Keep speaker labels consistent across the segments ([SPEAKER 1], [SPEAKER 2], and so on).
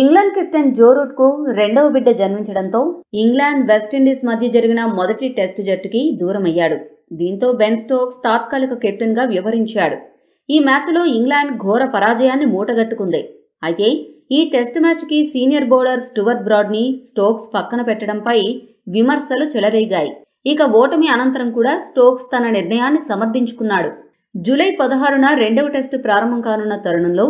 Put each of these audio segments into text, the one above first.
[SPEAKER 1] England captain Joe రూట్కు రెండవ బిడ్డ జన్మించడంతో England West Indies మధ్య జరిగిన మొదటి టెస్టు జట్టుకి దూరమయ్యాడు దీంతో బెన్ స్టోక్స్ తాత్కాలిక కెప్టెన్గా వ్యవహరించాడు ఈ మ్యాచ్లో ఇంగ్లాండ్ ఘోర పరాజయాన్ని మూటగట్టుకుంది అయితే ఈ టెస్టు మ్యాచ్కి సీనియర్ బౌలర్ స్టువర్ట్ బ్రాడ్ని స్టోక్స్ పక్కన పెట్టడంపై విమర్శలు చెలరేగాయి ఇక ఓటమి అనంతరం కూడా స్టోక్స్ తన నిర్ణయాన్ని సమర్థించుకున్నాడు జూలై పదహారున రెండవ టెస్టు ప్రారంభం కానున్న తరుణంలో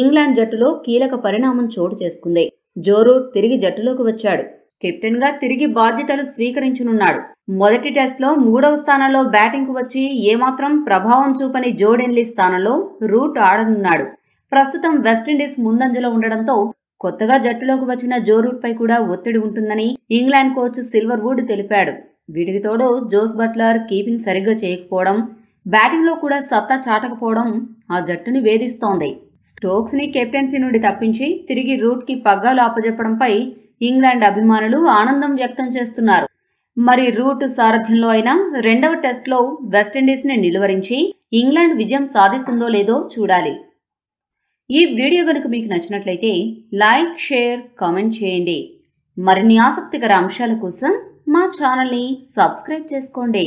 [SPEAKER 1] ఇంగ్లాండ్ జట్టులో కీలక పరిణామం చోటు చేసుకుంది జోరూట్ తిరిగి జట్టులోకి వచ్చాడు కెప్టెన్ గా తిరిగి బాధ్యతలు స్వీకరించనున్నాడు మొదటి టెస్ట్లో మూడవ స్థానంలో బ్యాటింగ్కు వచ్చి ఏమాత్రం ప్రభావం చూపని జోడెన్లీ స్థానంలో రూట్ ఆడనున్నాడు ప్రస్తుతం వెస్టిండీస్ ముందంజలో ఉండడంతో కొత్తగా జట్టులోకి వచ్చిన జో రూట్ పై కూడా ఒత్తిడి ఉంటుందని ఇంగ్లాండ్ కోచ్ సిల్వర్వుడ్ తెలిపాడు వీటికి తోడు జోస్ బట్లర్ కీపింగ్ సరిగ్గా చేయకపోవడం బ్యాటింగ్లో కూడా సత్తా చాటకపోవడం ఆ జట్టుని వేధిస్తోంది స్టోక్స్ని కెప్టెన్సీ నుండి తప్పించి తిరిగి రూట్కి పగ్గాలు అప్పజెప్పడంపై ఇంగ్లాండ్ అభిమానులు ఆనందం వ్యక్తం చేస్తున్నారు మరి రూట్ సారథ్యంలో అయిన రెండవ టెస్ట్లో వెస్టిండీస్ని నిలువరించి ఇంగ్లాండ్ విజయం సాధిస్తుందో లేదో చూడాలి ఈ వీడియో కనుక మీకు నచ్చినట్లయితే లైక్ షేర్ కామెంట్ చేయండి మరిన్ని ఆసక్తికర అంశాల కోసం మా ఛానల్ని సబ్స్క్రైబ్ చేసుకోండి